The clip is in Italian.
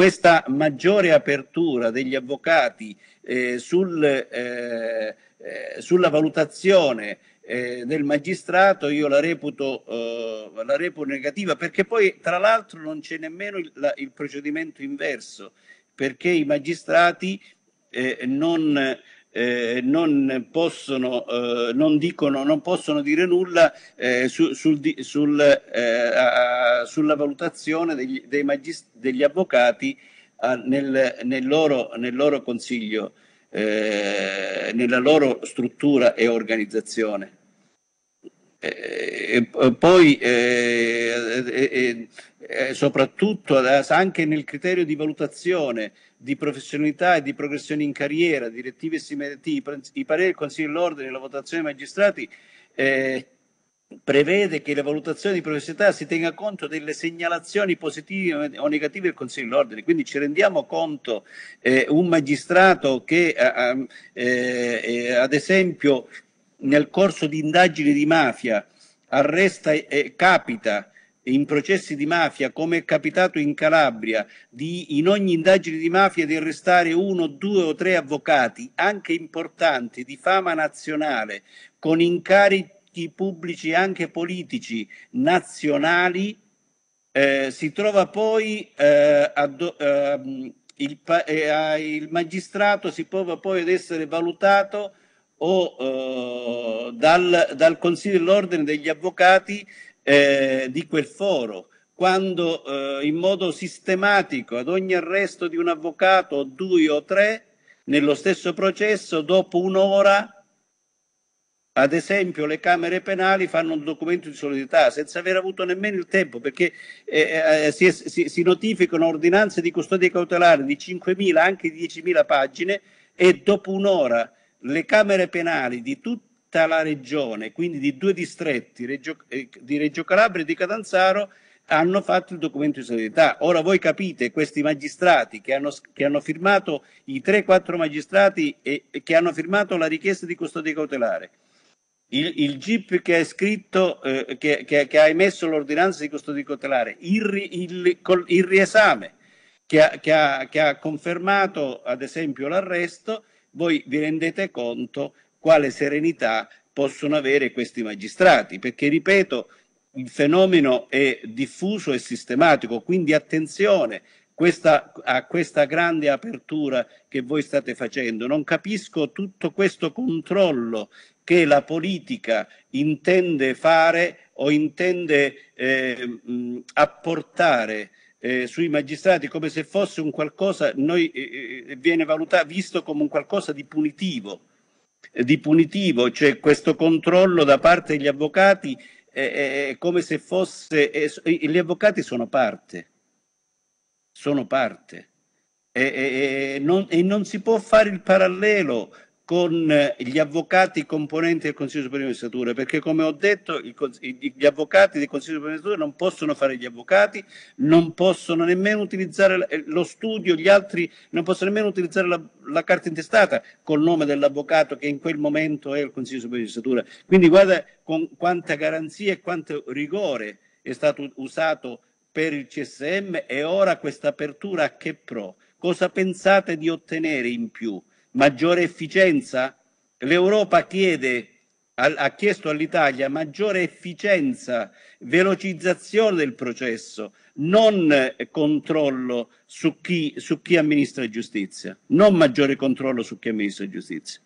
questa maggiore apertura degli avvocati eh, sul, eh, eh sulla valutazione eh, del magistrato io la reputo, eh, la reputo, negativa perché poi tra l'altro non c'è nemmeno il, la, il procedimento inverso perché i magistrati non eh, non, possono, eh, non, dicono, non possono dire nulla eh, su, sul, sul, eh, a, sulla valutazione degli, magist- degli avvocati a, nel, nel, loro, nel, loro, consiglio, eh, nella loro struttura e organizzazione. Eh, eh, eh, poi eh, eh, eh soprattutto anche nel criterio di valutazione di professionalità e di progressione in carriera, direttive e estimative, i pareri del Consiglio dell'Ordine e la votazione dei magistrati prevede che la valutazione di professionalità si tenga conto delle segnalazioni positive o negative del Consiglio dell'Ordine, quindi ci rendiamo conto eh, un magistrato che eh, eh, ad esempio nel corso di indagini di mafia arresta e capita in processi di mafia, come è capitato in Calabria, di, in ogni indagine di mafia di arrestare uno, due o tre avvocati, anche importanti, di fama nazionale, con incarichi pubblici anche politici nazionali, eh, si trova poi eh, ad, ehm, eh, il, il magistrato si trova poi ad essere valutato o eh, dal, dal, Consiglio dell'Ordine degli Avvocati eh, di quel foro, quando eh, in modo sistematico ad ogni arresto di un avvocato o due o tre, nello stesso processo, dopo un'ora, ad esempio le camere penali fanno un documento di solidità senza aver avuto nemmeno il tempo perché eh, eh si, si, si, notificano ordinanze di custodia cautelare di 5.000 anche di 10.000 pagine e dopo un'ora le Camere penali di tutta la regione, quindi di due distretti, Reggio, eh, di Reggio Calabria e di Catanzaro, hanno fatto il documento di solidarietà. Ora voi capite questi magistrati che hanno, che hanno firmato, i 3-4 magistrati e, che hanno firmato la richiesta di custodia cautelare, il, il GIP che ha scritto, eh, che, che, che, ha emesso l'ordinanza di custodia cautelare, il, il, il riesame, che ha, che ha, che ha confermato ad esempio l'arresto, voi vi rendete conto quale serenità possono avere questi magistrati, perché ripeto, il fenomeno è diffuso e sistematico, quindi attenzione questa, a questa grande apertura che voi state facendo. Non capisco tutto questo controllo che la politica intende fare o intende eh, mh, apportare eh, sui magistrati come se fosse un qualcosa, noi, eh, eh viene valutato, visto come un qualcosa di punitivo, eh, di punitivo, cioè questo controllo da parte degli avvocati eh, è come se fosse, gli avvocati sono parte, sono parte. E, e, e, non, e, non, si può fare il parallelo con eh, gli avvocati componenti del Consiglio Superiore di Magistratura, perché come ho detto gli avvocati del Consiglio Superiore di Magistratura non possono fare gli avvocati, non possono nemmeno utilizzare eh, lo studio, gli altri non possono nemmeno utilizzare la, la carta intestata col nome dell'avvocato che in quel momento è il Consiglio Superiore di Magistratura. Quindi guarda con quanta garanzia e quanto rigore è stato usato per il CSM e ora questa apertura a che pro? Cosa pensate di ottenere in più? maggiore efficienza? L'Europa chiede, ha chiesto all'Italia maggiore efficienza, velocizzazione del processo, non eh, controllo su chi, su chi amministra giustizia, non maggiore controllo su chi amministra giustizia.